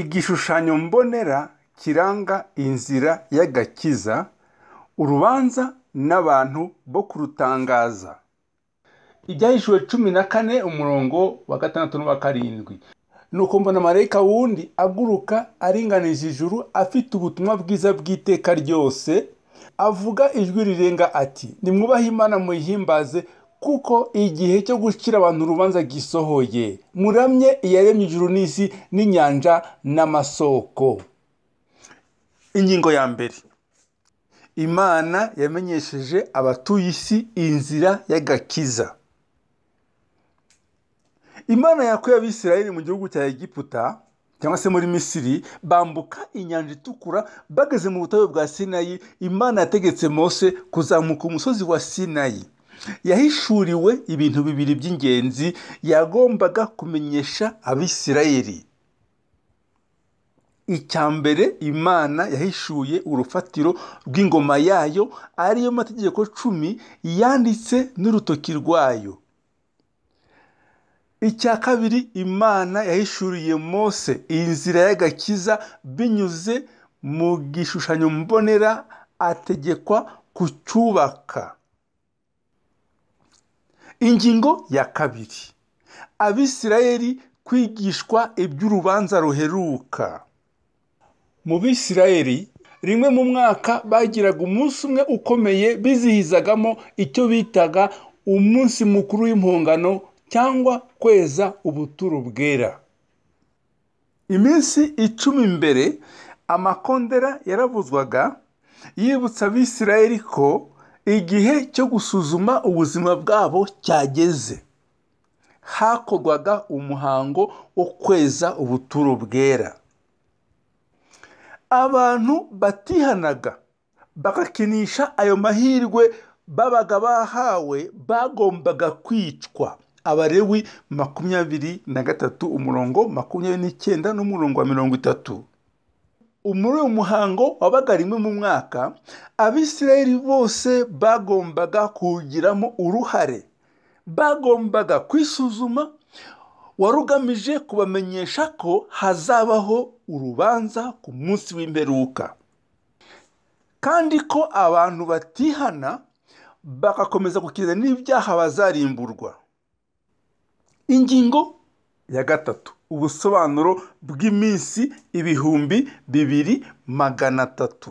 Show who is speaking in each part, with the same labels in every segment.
Speaker 1: igishushanyo mbonera kiranga inzira y'agakiza urubanza n'abantu bo kurutangaza ibyahishuwe cumi na kane umurongo wa gatandatu n'uwa karindwi ni mbona marayika wundi aguruka aringanije ijuru afite ubutumwa bwiza bw'iteka ryose avuga ijwi rirenga ati nimwubahe imana muyihimbaze kuko igihe cyo gushyira abantu urubanza gisohoye muramye iyaremye ijuru n'isi n'inyanja n'amasoko ingingo ya mbere imana yamenyesheje abatuye isi inzira y'agakiza imana yakuye abisirayeli mu gihugu cya egiputa cyangwa se muri misiri bambuka inyanja itukura bageze mu butayu bwa sinayi imana yategetse mose kuzamuka umusozi wa sinayi yahishuriwe ibintu bibiri by'ingenzi yagombaga kumenyesha abisirayeri icya mbere imana yahishuye urufatiro rw'ingoma yayo ariyo mategeko cumi yanditse n'urutoki rwayo icya kabiri imana yahishuriye mose inzira y'agakiza binyuze mu gishushanyo mbonera ategekwa kucyubaka ingingo ya kabiri abisirayeli kwigishwa iby'urubanza ruheruka mu bisirayeli rimwe mu mwaka bagiraga umunsi umwe ukomeye bizihizagamo icyo bitaga umunsi mukuru w’impungano cyangwa kweza ubuturo bwera iminsi icumi mbere amakondera yaravuzwaga yibutsa abisirayeli ko igihe cyo gusuzuma ubuzima bwabo cyageze hakorwaga umuhango wo kweza ubuturo bwera abantu batihanaga bagakinisha ayo mahirwe babaga bahawe bagombaga kwicwa abarewi makumyabiri na gatatu umurongo makumyabiri n'icyenda n'umurongo wa mirongo itatu muri uyu muhango wabaga rimwe mu mwaka abisirayeli bose bagombaga kuwugiramo uruhare bagombaga kwisuzuma wari ugamije kubamenyesha ko hazabaho urubanza ku munsi w'imperuka kandi ko abantu batihana bagakomeza gukiriza n'ibyaha bazarimburwa ingingo ya gatatu ubusobanuro bw'iminsi ibihumbi bibiri magana atatu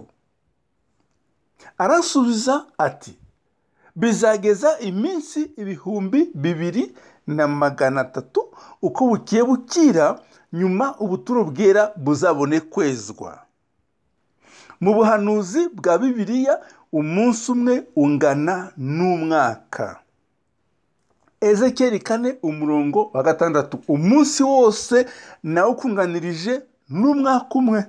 Speaker 1: arasubiza ati bizageza iminsi ibihumbi bibiri na magana atatu uko bugiye bukira nyuma ubuturo bwera buzabone kwezwa mu buhanuzi bwa bibiliya umunsi umwe ungana n'umwaka ezekeri kane umurongo wa gatandatu umunsi wose nawukunganirije n'umwaka umwe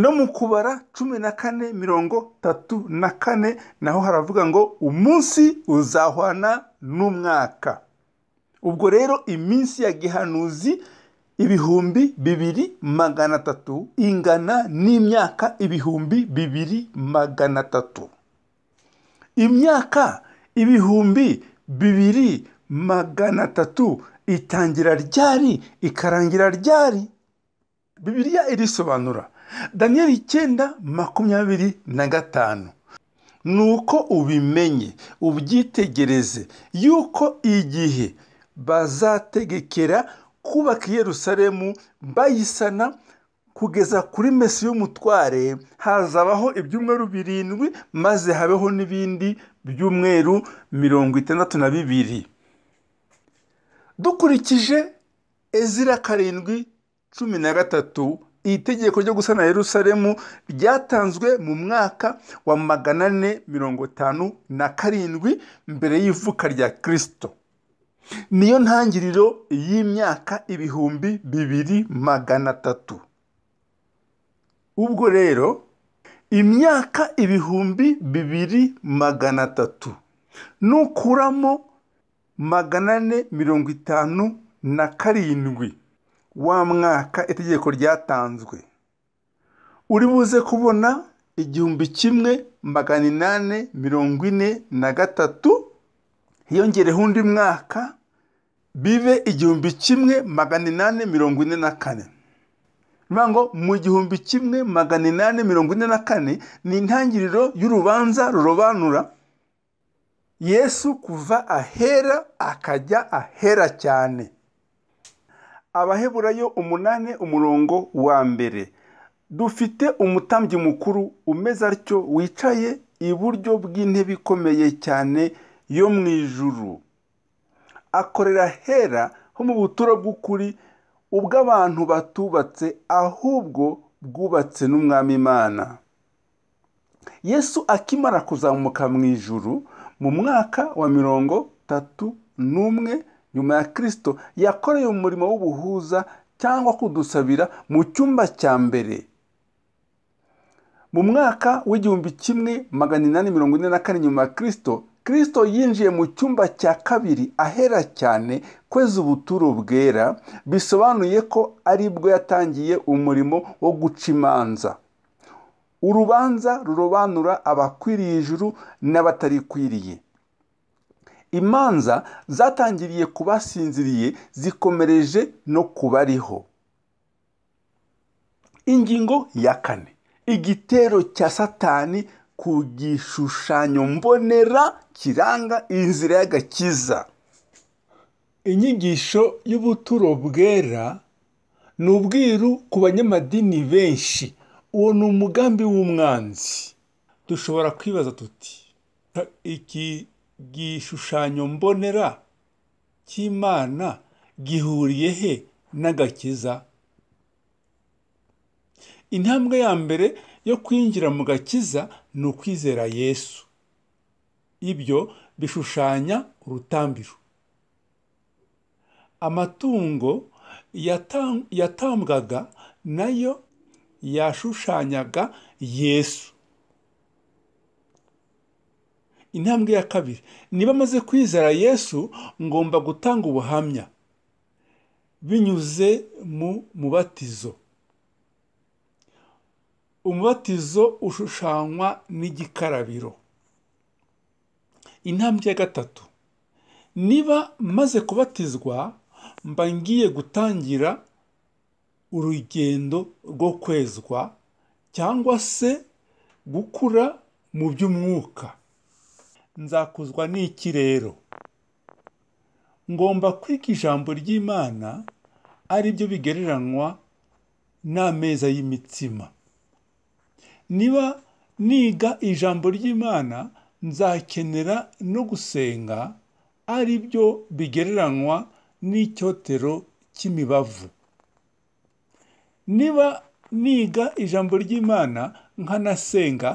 Speaker 1: no mu kubara cumi na kane mirongo tatu na kane naho haravuga ngo umunsi uzahwana n'umwaka ubwo rero iminsi ya gihanuzi ibihumbi bibiri magana atatu ingana n'imyaka ibihumbi bibiri magana atatu imyaka ibihumbi bibiri magana atatu itangira ryari ikarangira ryari bibiriya irisobanura Daniel icyenda makumyabiri na gatanu ni uko ubimenye ubyitegereze yuko igihe bazategekera kubaka i Yerusalemu bayisana kugeza kuri mesi y'umutware hazabaho ibyumweru birindwi maze habeho n'ibindi by'umweru mirongo itandatu na bibiri dukurikije ezira karindwi cumi na gatatu iri tegeko ryo gusana Yerusalemu ryatanzwe mu mwaka wa magana ane mirongo itanu na karindwi mbere y'ivuka rya kirisito niyo ntangiriro y'imyaka ibihumbi bibiri magana atatu ubwo rero imyaka ibihumbi bibiri magana atatu nukuramo magana ane mirongo itanu na karindwi wa mwaka itegeko ryatanzwe uri buze kubona igihumbi kimwe magana inani mirongo ine na gatatu hiyongereho undi mwaka bibe igihumbi kimwe magana inani mirongo ine na kane bivuga ngo mu gihumbi kimwe magana inani mirongo ine na kane ni intangiriro y'urubanza rurobanura yesu kuva ahera akajya ahera cyane abaheburayo umunani umurongo wa mbere dufite umutambyi mukuru umeze atyo wicaye iburyo bw'intebe ikomeye cyane yo mu ijuru akorera hera ho mu buturo bw'ukuri abantu batubatse ahubwo bwubatse n'umwami imana yesu akimara kuzamuka mu ijuru mu mwaka wa mirongo tatu n'umwe nyuma ya kirisito yakoreye umurimo w'ubuhuza cyangwa kudusabira mu cyumba cya mbere mu mwaka w'igihumbi kimwe magana inani mirongo ine na kane nyuma ya kirisito kirisito yinjiye mu cyumba cya kabiri ahera cyane kweza ubuturo bwera bisobanuye ko aribwo yatangiye umurimo wo guca imanza urubanza rurobanura abakwiriye ijuru n'abatarikwiriye imanza zatangiriye ku zikomereje no kubariho ingingo ya kane igitero cya satani ku gishushanyo mbonera kiranga inzira y'agakiza inyigisho y'ubuturo bwera ni ubwiru ku banyamadini benshi uwo ni umugambi w'umwanzi dushobora kwibaza tuti iki gishushanyo mbonera cy'imana gihuriye he n'agakiza intambwe ya mbere yo kwinjira mu gakiza ni ukwizera yesu ibyo bishushanya urutambiro amatungo yatambwaga nayo yashushanyaga yesu intambwe ya kabiri niba amaze kwizera yesu ngomba gutanga ubuhamya binyuze mu mubatizo umubatizo ushushanywa n'igikarabiro intambwe ya gatatu niba maze kubatizwa mba ngiye gutangira urugendo rwo kwezwa cyangwa se gukura mu by'umwuka nzakuzwa n'iki rero ngomba kwiga ijambo ry'imana ari byo bigereranywa n'ameza y'imitsima niba niga ijambo ry'imana nzakenera no gusenga ari byo bigereranywa n'icyotero cy'imibavu niba niga ijambo ry'imana nkanasenga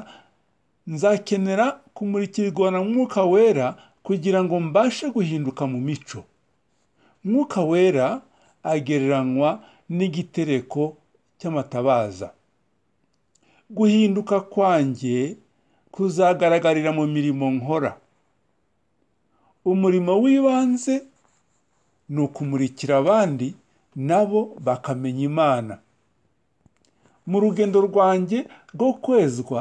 Speaker 1: nzakenera kumurikirwa na mwuka wera kugira ngo mbashe guhinduka mu mico mwuka wera agereranywa n'igitereko cy'amatabaza guhinduka kwanjye kuzagaragarira mu mirimo nkora umurimo w'ibanze ni ukumurikira abandi nabo bakamenya imana mu rugendo rwanjye rwo kwezwa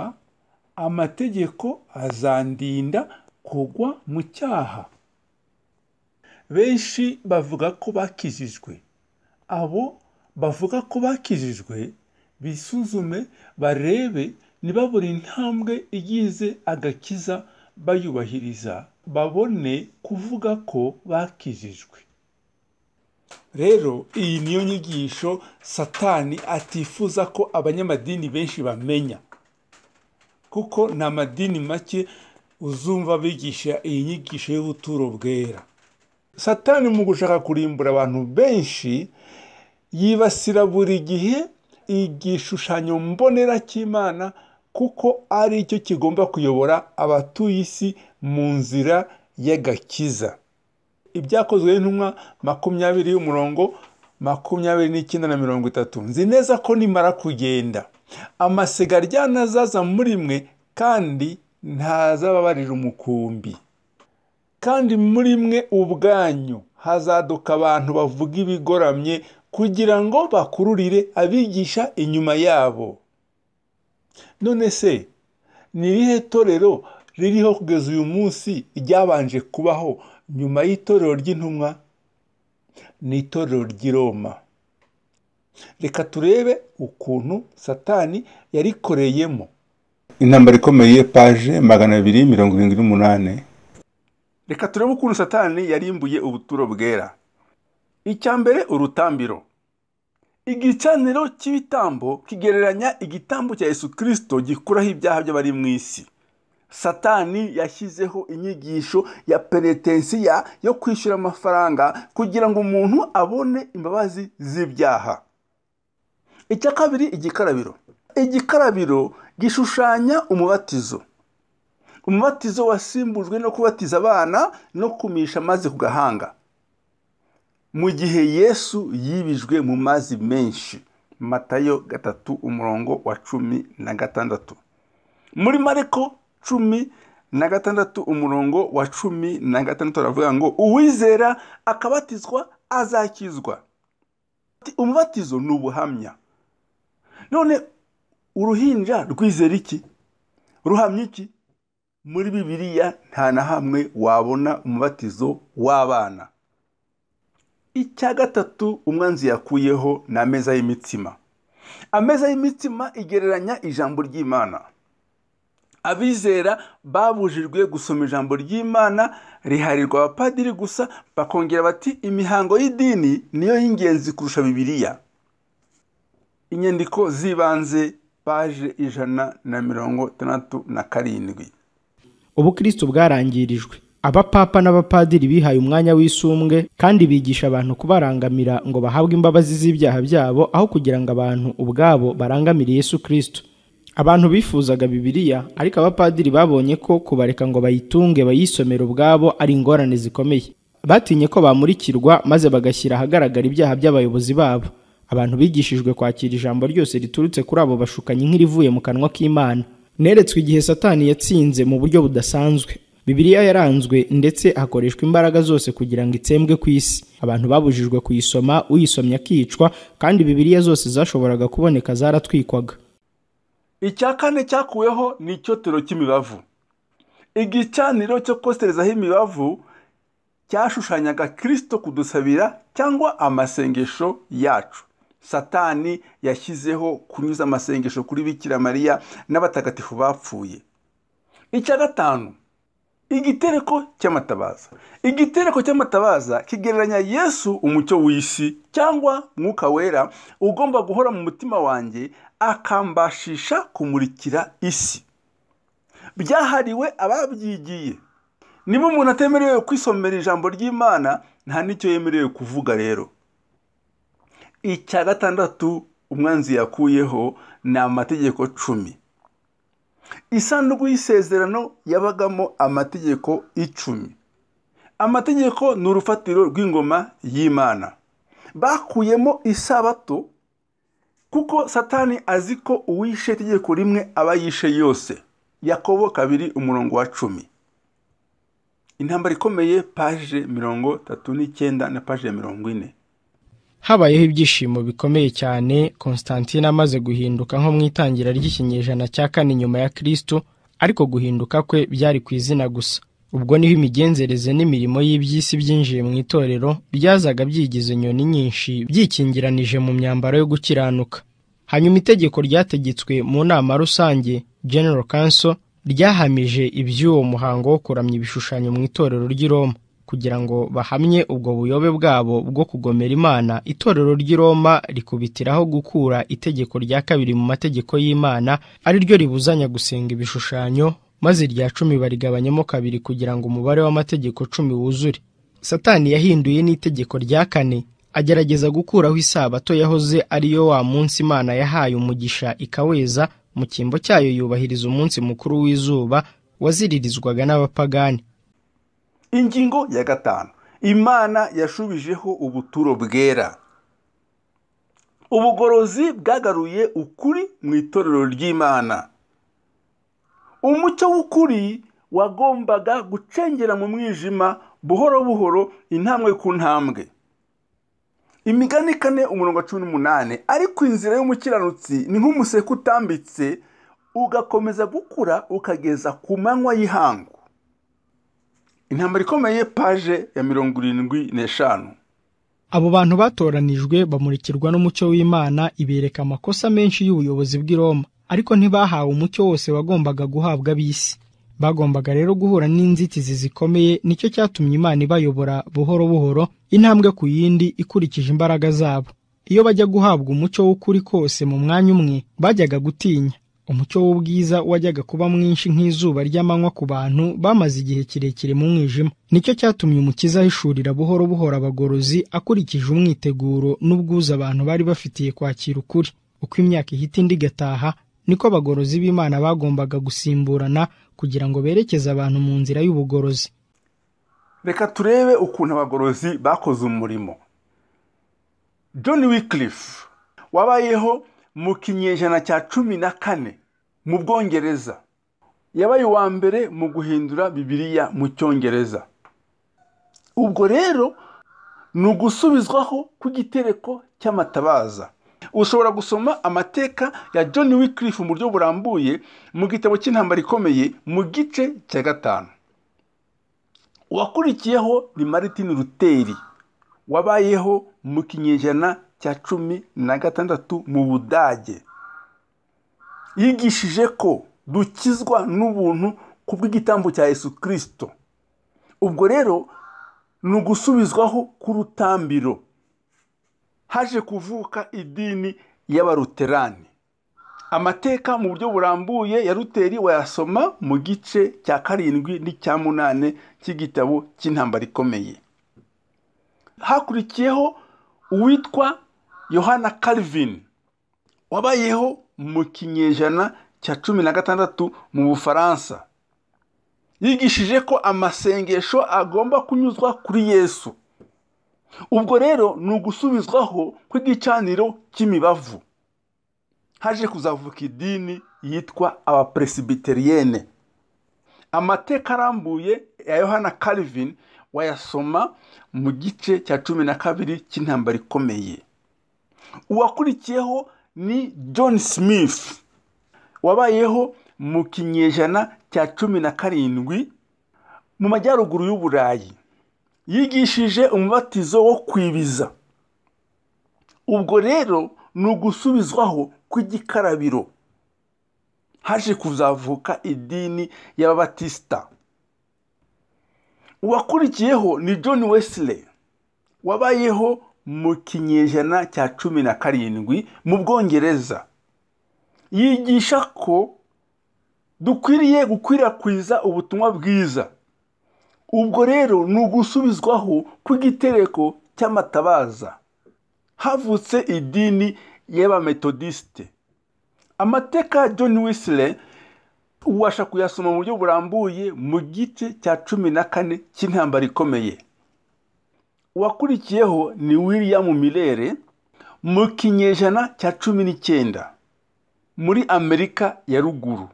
Speaker 1: amategeko azandinda kugwa mu cyaha benshi bavuga ko bakijijwe abo bavuga ko bakijijwe bisuzume barebe niba buri ntambwe igize agakiza bayubahiriza babone kuvuga ko bakijijwe rero iyi niyo nyigisho satani atifuza ko abanyamadini benshi bamenya kuko ni amadini make uzumva bigisha iyi nyigisho y'ubuturo bwera satani mu gushaka kurimbura abantu benshi yibasira buri gihe igishushanyo mbonera cy'imana kuko ari cyo kigomba kuyobora abatuye isi mu nzira y'agakiza ibyakozwe n'intumwa makumyabiri y'umurongo makumyabiri n'icyenda na mirongo itatu nzi neza ko nimara kugenda amasega aryana azaza muri mwe kandi ntazababarira umukumbi kandi muri mwe ubwanyu hazaduka abantu bavuga ibigoramye kugira ngo bakururire abigisha inyuma yabo none se ni irihe torero ririho kugeza uyu munsi ryabanje kubaho nyuma y'itorero ry'intumwa ni itorero ry'i roma reka turebe ukuntu satani yarikoreyemo intambara ikomeye paje magana abiri mirongo irindwi n'umunani reka turebe ukuntu satani yarimbuye ubuturo bwera icya urutambiro igicaniro cy'ibitambo kigereranya igitambo cya yesu kirisito gikuraho ibyaha by'abari mu isi satani yashyizeho inyigisho ya penetensiya yo kwishyura amafaranga kugira ngo umuntu abone imbabazi z'ibyaha icya kabiri igikarabiro igikarabiro gishushanya umubatizo umubatizo wasimbujwe no kubatiza abana no kumisha amazi ku gahanga mu gihe yesu yibijwe mu mazi menshi matayo gatatu umurongo wa cumi na gatandatu muri mareko cumi na gatandatu umurongo wa cumi na gatandatu aravuga ngo uwizera akabatizwa azakizwa umubatizo ni ubuhamya none uruhinja rwizera iki ruhamya iki muri bibiriya nta na hamwe wabona umubatizo w'abana icya gatatu umwanzi yakuyeho ni ameza y'imitsima ameza y'imitsima igereranya ijambo ry'imana abizera babujijwe gusoma ijambo ry'imana riharirwa abapadiri gusa bakongera bati imihango y'idini niyo y'ingenzi kurusha bibiliya inyandiko z'ibanze paje ijana na mirongo itandatu na
Speaker 2: karindwi ubukristo bwarangirijwe abapapa n'abapadiri bihaye umwanya w'isumbwe kandi bigisha abantu kubarangamira ngo bahabwe imbabazi z'ibyaha byabo aho kugira ngo abantu ubwabo barangamire yesu kirisito abantu bifuzaga bibiliya ariko abapadiri babonye ko kubareka ngo bayitunge bayisomere ubwabo ari ingorane zikomeye batinye ko bamurikirwa maze bagashyira ahagaragara ibyaha by'abayobozi babo abantu bigishijwe kwakira ijambo ryose riturutse kuri abo bashukanyi nk'irivuye mu kanwa k'imana neretswe igihe satani yatsinze mu buryo budasanzwe bibiliya yaranzwe ndetse hakoreshwa imbaraga zose kugira ngo itsembwe ku isi abantu babujijwe kuyisoma uyisomye akicwa kandi bibiliya zose zashoboraga kuboneka zaratwikwaga
Speaker 1: icya kane cyakuweho ni icyotero cy'imibavu igicaniro cyo koserezaho imibavu cyashushanyaga kirisito kudusabira cyangwa amasengesho yacu satani yashyizeho kunyuza amasengesho kuri bikira mariya n'abatagatifu bapfuye icya gatanu igitereko cy'amatabaza igitereko cy'amatabaza kigereranya yesu umucyo w'isi cyangwa mwuka wera ugomba guhora mu mutima wanjye akambashisha kumurikira isi byahariwe ababyigiye niba umuntu atemerewe kwisomera ijambo ry'imana nta n'icyo yemerewe kuvuga rero icya gatandatu umwanzi yakuyeho ni amategeko cumi isanduku y'isezerano yabagamo amategeko icumi amategeko ni urufatiro rw'ingoma y'imana bakuyemo isabato kuko satani azi ko uwishe itegeko rimwe aba yishe yose yakobo kabiri umurongo wa cumi intambara ikomeye paje mirongo tatu n'icyenda na paje mirongo ine
Speaker 2: habayeho ibyishimo bikomeye cyane constantine amaze guhinduka nko mu itangira ry'ikinyejana cya kane nyuma ya kirisitu ariko guhinduka kwe byari ku izina gusa ubwo niho imigenzereze n'imirimo y'iby'isi byinjiye mu itorero ryazaga byigize inyoni nyinshi byikingiranije mu myambaro yo gukiranuka hanyuma itegeko ryategetswe mu nama rusange General Council ryahamije iby'uwo muhango wo kuramya ibishushanyo mu itorero ry'i Roma kugira ngo bahamye ubwo buyobe bwabo bwo kugomera Imana itorero ry'i Roma rikubitiraho gukura itegeko rya kabiri mu mategeko y'Imana ari ryo ribuzanya gusenga ibishushanyo maze irya cumi barigabanyamo kabiri kugira ngo umubare w'amategeko cumi wuzure satani yahinduye n'itegeko rya kane agerageza gukuraho isabato yahoze yo wa munsi imana yahaye umugisha ikaweza mu cyimbo cyayo yubahiriza umunsi mukuru w'izuba waziririzwaga n'abapagani ingingo ya gatanu imana yashubijeho ubuturo bwera
Speaker 1: ubugorozi bwagaruye ukuri mu itorero ry'imana umucyo w'ukuri wagombaga gucengera mu mwijima buhoro buhoro intambwe ku ntambwe imigani kane umurongo wa cumi n'umunani ariko inzira y'umukiranutsi ni nk'umuseke utambitse ugakomeza gukura ukageza ku manywa y'ihangu intambara ikomeye paje ya mirongo irindwi n'eshanu
Speaker 2: abo bantu batoranijwe bamurikirwa n'umucyo w'imana ibereka amakosa menshi y'ubuyobozi bw’iroma. ariko ntibahawe umucyo wose wagombaga guhabwa ab'isi bagombaga rero guhura n'inzitizi zikomeye nicyo cyatumye imana ibayobora buhoro buhoro intambwe ku yindi ikurikije imbaraga zabo iyo bajya guhabwa umucyo w'ukuri kose mu mwanya umwe bajyaga gutinya umucyo w'ubwiza wajyaga kuba mwinshi nk'izuba ry'amanywa ku bantu bamaze igihe kirekire mu mwijima nicyo cyatumye umukiza ahishurira buhoro buhoro abagorozi akurikije umwiteguro n'ubwuzu abantu bari bafitiye kwakira ukuri uko imyaka ihita indi igataha niko abagorozi b'Imana bagombaga gusimburana kugira ngo berekeze abantu mu nzira y'ubugorozi
Speaker 1: reka turebe ukuntu abagorozi bakoze umurimo john wikirifu wabayeho mu kinyejana cya cumi na kane mu bwongereza yabaye uwa mbere mu guhindura bibiliya mu cyongereza ubwo rero ni ugusubizwaho ku gitereko cy'amatabaza ushobora gusoma amateka ya john Wycliffe mu buryo burambuye mu gitabo cy'intambara ikomeye mu gice cya gatanu uwakurikiyeho ni Martin ruteri wabayeho mu kinyejana cya cumi na gatandatu mu budage yigishije ko dukizwa n'ubuntu ku bw'igitambo cya Yesu kirisito ubwo rero ni ugusubizwaho k'urutambiro haje kuvuka idini y'abaruterani amateka mu buryo burambuye ya ruteri wayasoma mu gice cya karindwi n'icya munane cy'igitabo cy'intambara ikomeye hakurikiyeho uwitwa yohana Calvin wabayeho mu kinyejana cya cumi na gatandatu mu bufaransa yigishije ko amasengesho agomba kunyuzwa kuri yesu ubwo rero ni ugusubizwaho kw'igicaniro cy'imibavu haje kuzavuka idini yitwa abaperesibitiriyene amateka arambuye ya yohana Calvin wayasoma mu gice cya cumi na kabiri cy'intambara ikomeye uwakurikiyeho ni john smith wabayeho mu kinyejana cya cumi na karindwi mu majyaruguru y'uburayi yigishije umubatizo wo kwibiza ubwo rero ni ugusubizwaho kw'igikarabiro haje kuzavuka idini y'ababatisita uwakurikiyeho ni john wesley wabayeho mu kinyejana cya cumi na karindwi mu bwongereza yigisha ko dukwiriye gukwirakwiza ubutumwa bwiza ubwo rero ni ugusubizwaho kw'igitereko cy'amatabaza havutse idini y'abametodisite amateka ya john wisire ubasha kuyasoma mu buryo burambuye mu gice cya cumi na kane cy'intambara ikomeye uwakurikiyeho ni william mirere mu kinyejana cya cumi n'icyenda muri amerika ya ruguru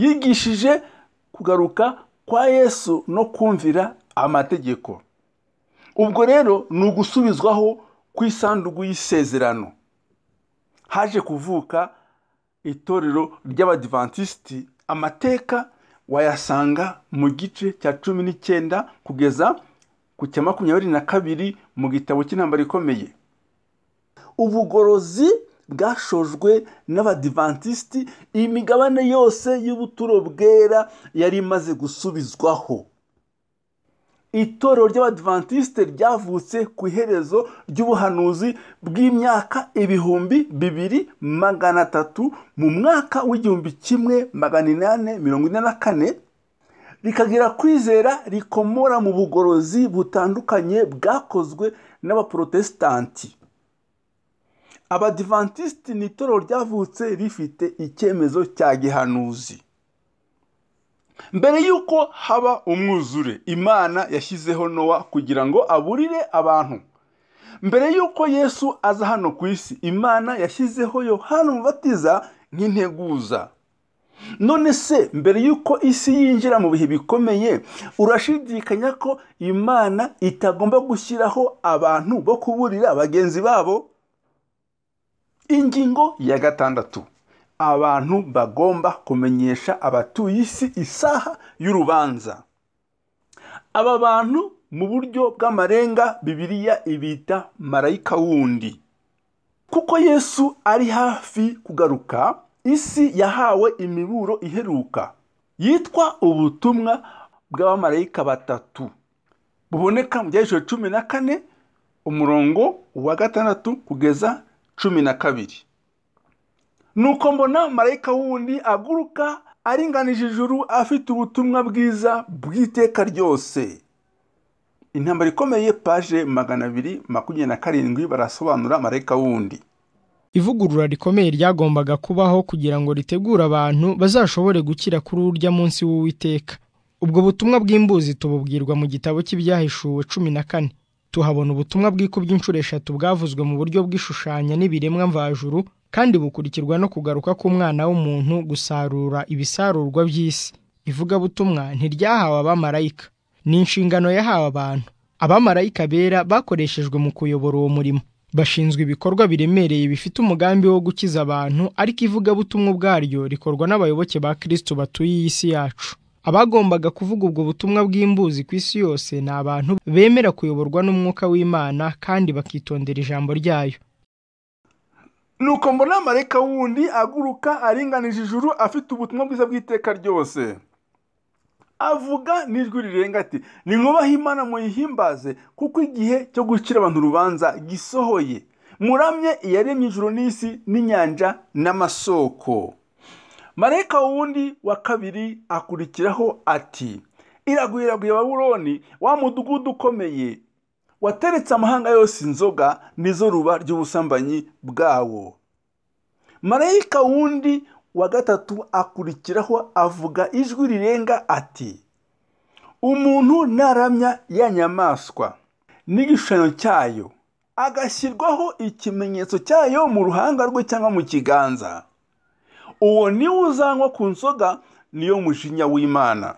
Speaker 1: yigishije kugaruka kwa yesu no kumvira amategeko ubwo rero ni ugusubizwaho ku isanduku y'isezerano haje kuvuka itorero ry'abadivantisiti amateka wayasanga mu gice cya cumi n'icyenda kugeza ku cya makumyabiri na kabiri mu gitabo cy'intambara ikomeye ubugorozi bwashojwe n'abadivantisiti imigabane yose y'ubuturo bwera yari imaze gusubizwaho itorero ry'abadivantisite ryavutse ku iherezo ry'ubuhanuzi bw'imyaka ibihumbi bibiri magana atatu mu mwaka w'igihumbi kimwe magana inani mirongo ine na kane rikagira kwizera rikomora mu bugorozi butandukanye bwakozwe n'abaporotesitanti abadivantisiti ni itorero ryavutse rifite icyemezo cya gihanuzi mbere y'uko haba umwuzure imana yashyizeho nowa kugira ngo aburire abantu mbere y'uko yesu aza hano ku isi imana yashyizeho yohana umubatiza nk'integuza none se mbere y'uko isi yinjira mu bihe bikomeye urashidikanya ko imana itagomba gushyiraho abantu bo kuburira bagenzi babo ingingo ya gatandatu abantu bagomba kumenyesha abatuye isi isaha y'urubanza aba bantu mu buryo bw'amarenga bibiriya ibita marayika wundi kuko yesu ari hafi kugaruka isi yahawe imiburo iheruka yitwa ubutumwa bw'abamarayika batatu buboneka mu bya cumi na kane umurongo wa gatandatu kugeza cumi na kabiri nuko mbona marayika wundi aguruka aringanije ijuru afite ubutumwa bwiza bw'iteka ryose intambara ikomeye paje magana abiri makumyabiri na karindwi barasobanura marayika wundi
Speaker 2: ivugurura rikomeye ryagombaga kubaho kugira ngo ritegure abantu bazashobore gukira kuri urya munsi w'uwiteka ubwo butumwa bw'imbuzi tububwirwa mu gitabo cy'ibyahishuwe cumi na kane tuhabona ubutumwa bwikubye inshuro eshatu bwavuzwe mu buryo bw'ishushanya n'ibiremwa mvajuru kandi bukurikirwa no kugaruka k'umwana w'umuntu gusarura ibisarurwa by'isi ivugabutumwa ntiryahawe abamarayika ni inshingano yahawe abantu abamarayika bera bakoreshejwe mu kuyobora uwo murimo bashinzwe ibikorwa biremereye bifite umugambi wo gukiza abantu ariko ivugabutumwa ubwaryo rikorwa n'abayoboke ba kirisito batuye iyi si yacu abagombaga kuvuga ubwo butumwa bw'imbuzi ku isi yose ni abantu bemera kuyoborwa n'umwuka w'imana kandi bakitondera ijambo ryayo nuko
Speaker 1: mbona marayika wundi aguruka aringanije ijuru afite ubutumwa bwiza bw'iteka ryose avuga n'ijwi rirenga ati ni nkubaho imana muyihimbaze kuko igihe cyo gukira abantu urubanza gisohoye muramye iyaremye ijuru n'isi n'inyanja n'amasoko marayika wundi wa kabiri akurikiraho ati iraguye iraguye babuloni wa mudugudu ukomeye wateretse amahanga yose inzoga nizo ruba ry'ubusambanyi bwawo marayika wundi wa gatatu akurikiraho avuga ijwi rirenga ati umuntu naramya ya nyamaswa n'igishushanyo cyayo agashyirwaho ikimenyetso cyayo mu ruhanga rwe cyangwa mu kiganza uwo niwe uzanywa ku nzoga niyo mujinya w'imana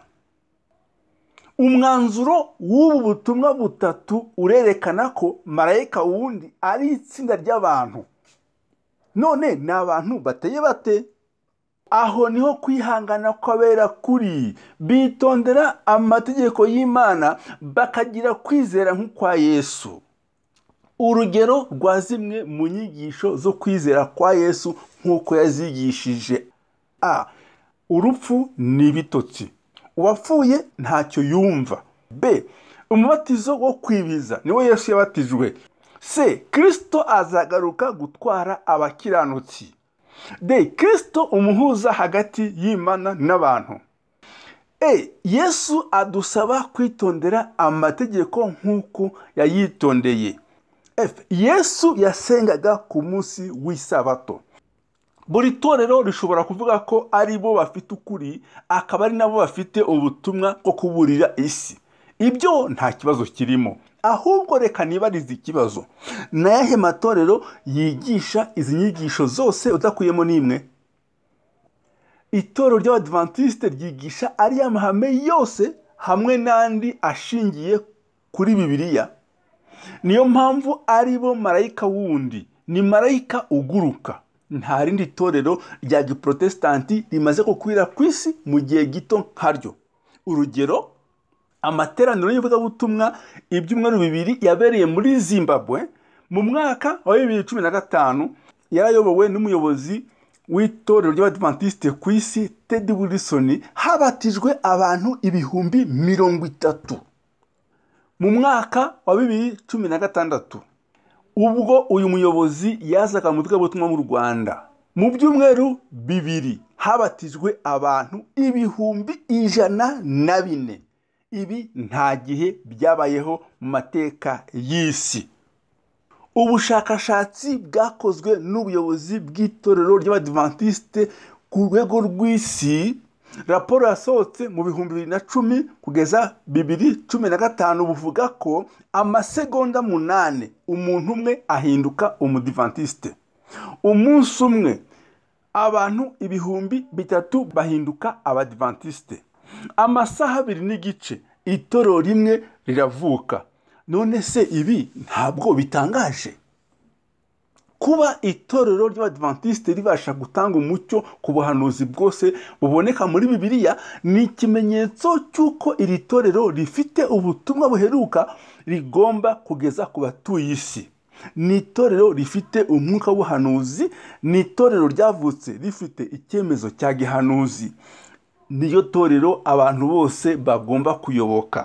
Speaker 1: umwanzuro w'ubu butumwa butatu urerekana ko marayika wundi ari itsinda ry'abantu none ni abantu bateye bate aho niho kwihangana kw'abera kuri bitondera amategeko y'imana bakagira kwizera nk'ukwa yesu urugero rwa zimwe mu nyigisho zo kwizera kwa yesu nk'uko yazigishije a urupfu ni ibitotsi uwapfuye ntacyo yumva b umubatizo wo kwibiza niwo yesu yabatijwe c kirisito azagaruka gutwara abakiranutsi d kirisito umuhuza hagati y'imana n'abantu e yesu adusaba kwitondera amategeko nk'uko yayitondeye f yesu yasengaga ku munsi w'isabato buri torero rishobora kuvuga ko ari bo bafite ukuri akaba ari nabo bafite ubutumwa bwo kuburira isi ibyo nta kibazo kirimo ahubwo reka nibarize ikibazo n'ayahe matorero yigisha izi nyigisho zose udakuyemo n'imwe itorero ry'abadivantisite ryigisha ariya mahame yose hamwe n'andi ashingiye kuri bibiliya niyo mpamvu ari bo marayika wundi ni marayika uguruka nta rindi torero rya giprotesitanti rimaze gukwira ku isi mu gihe gito nkaryo urugero amateraniro y'ivugabutumwa ibyumweru bibiri yabereye muri zimbabwe mu mwaka wa bibiri cumi na gatanu yarayobowe n'umuyobozi w'itorero ry'abadivantisite ku isi ted wilson habatijwe abantu ibihumbi mirongo itatu mu mwaka wa bibiri cumi na gatandatu ubwo uyu muyobozi yazaga umutwe w'ubutumwa mu rwanda mu byumweru bibiri habatijwe abantu ibihumbi ijana na bine ibi nta gihe byabayeho mu mateka y'isi ubushakashatsi bwakozwe n'ubuyobozi bw'itorero ry'abadivantisite ku rwego rw'isi raporo yasohotse mu bihumbi bibiri na cumi kugeza bibiri cumi na gatanu buvuga ko amasegonda munani umuntu umwe ahinduka umudivantisite umunsi umwe abantu ibihumbi bitatu bahinduka abadivantisite amasaha abiri n'igice itoro rimwe riravuka none se ibi ntabwo bitangaje kuba itorero ry'abadivantisite ribasha gutanga umucyo ku buhanuzi bwose buboneka muri bibiliya ni ikimenyetso cy'uko iri torero rifite ubutumwa buheruka rigomba kugeza ku batuye isi ni itorero rifite umwuka w'ubuhanuzi ni itorero ryavutse rifite icyemezo cya gihanuzi niyo torero abantu bose bagomba kuyoboka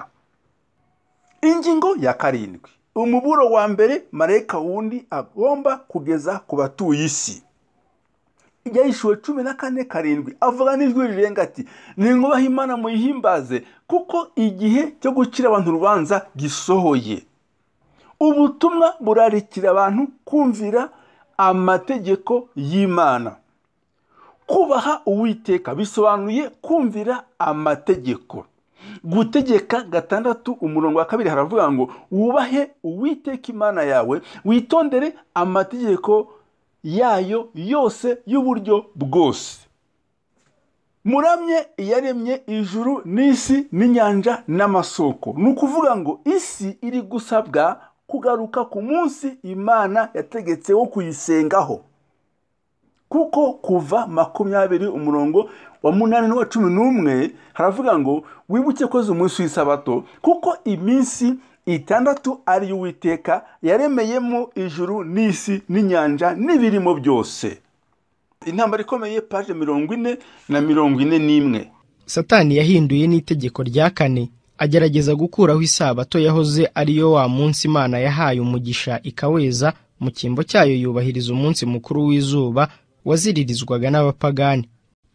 Speaker 1: ingingo ya karindwi umuburo wa mbere marayika wundi agomba kugeza ku batuye isi ijya yishyuwe cumi na kane karindwi avuga n'ijwi rirenga ati ni ngombwa imana muyihimbaze kuko igihe cyo gukira abantu urubanza gisohoye ubutumwa burarikira abantu kumvira amategeko y'imana kubaha uwiteka bisobanuye kumvira amategeko gutegeka gatandatu umurongo wa kabiri haravuga ngo wubahe uwiteka imana yawe witondere amategeko yayo yose y'uburyo bwose muramye yaremye ijuru n'isi n'inyanja n'amasoko ni ukuvuga ngo isi iri gusabwa kugaruka ku munsi imana yategetse wo kuyisengaho kuko kuva makumyabiri umurongo wa munani n'uwa cumi n'umwe haravuga ngo wibuke koze umunsi w'isabato kuko iminsi itandatu ari uwiteka yaremeyemo ijuru n'isi n'inyanja n'ibirimo byose intambara ikomeye paje mirongo ine na mirongo ine n'imwe
Speaker 2: satani yahinduye n'itegeko rya kane agerageza gukuraho isabato yahoze ariyo wa munsi imana yahaye umugisha ikaweza mu cyimbo cyayo yubahiriza umunsi mukuru w'izuba waziririzwaga n'abapagani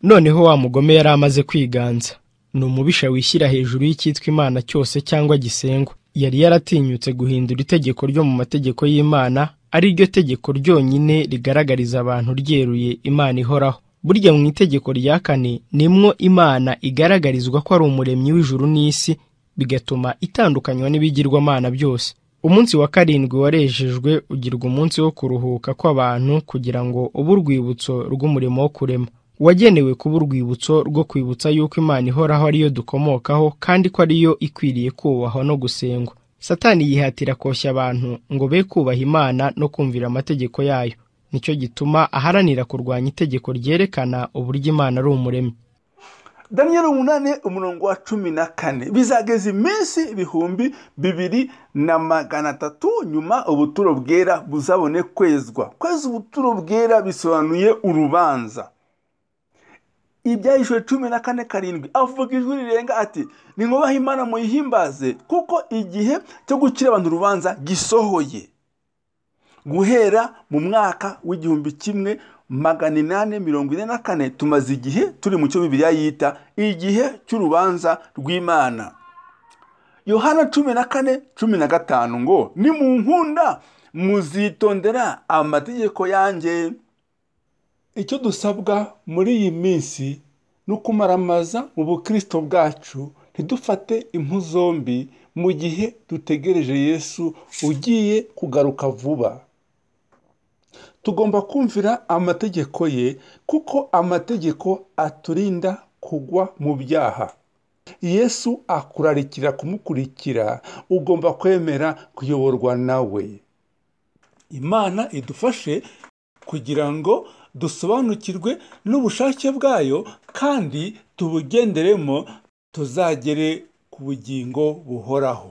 Speaker 2: noneho wa mugome yari amaze kwiganza ni umubisha wishyira hejuru y'icyitwa imana cyose cyangwa gisengwa yari yaratinyutse guhindura itegeko ryo mu mategeko y'imana ari ryo tegeko ryonyine rigaragariza abantu ryeruye imana ihoraho burya mu itegeko rya kane nimwo imana igaragarizwa ko ari umuremyi w'ijuru n'isi bigatuma itandukanywa n'ibigirwamana byose umunsi wa karindwi warejejwe ugirwa umunsi wo kuruhuka kw'abantu kugira ngo ube urwibutso rw'umurimo wo kurema wagenewe kuba urwibutso rwo kwibutsa yuko imana ihoraho ariyo dukomokaho kandi ko ariyo ikwiriye kubahwa no gusengwa satani yihatira koshya abantu ngo be kubaha imana no kumvira amategeko yayo nicyo gituma aharanira kurwanya itegeko ryerekana uburyo imana ari umuremyi
Speaker 1: Daniel umunani umurongo wa cumi na kane bizageza iminsi ibihumbi bibiri na magana atatu nyuma ubuturo bwera buzabone kwezwa kweza ubuturo bwera bisobanuye urubanza ibyahishwe cumi na kane karindwi avuga ijwi rirenga ati ni nkubaha imana muyihimbaze kuko igihe cyo gukira abantu urubanza gisohoye guhera mu mwaka w'igihumbi kimwe magana inani mirongo ine na kane tumaze igihe turi mu cyo bibiliya yita igihe cy'urubanza rw'imana yohana cumi na kane cumi na gatanu ngo ni mu nkunda muzitondera amategeko yanjye icyo dusabwa muri iyi minsi ni ukumaramaza mu bukristo bwacu ntidufate impu zombi mu gihe dutegereje yesu ugiye kugaruka vuba tugomba kumvira amategeko ye kuko amategeko aturinda kugwa mu byaha yesu akurarikira kumukurikira ugomba kwemera kuyoborwa nawe imana idufashe kugira ngo dusobanukirwe n'ubushake bwayo kandi tubugenderemo tuzagere ku bugingo buhoraho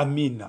Speaker 1: amina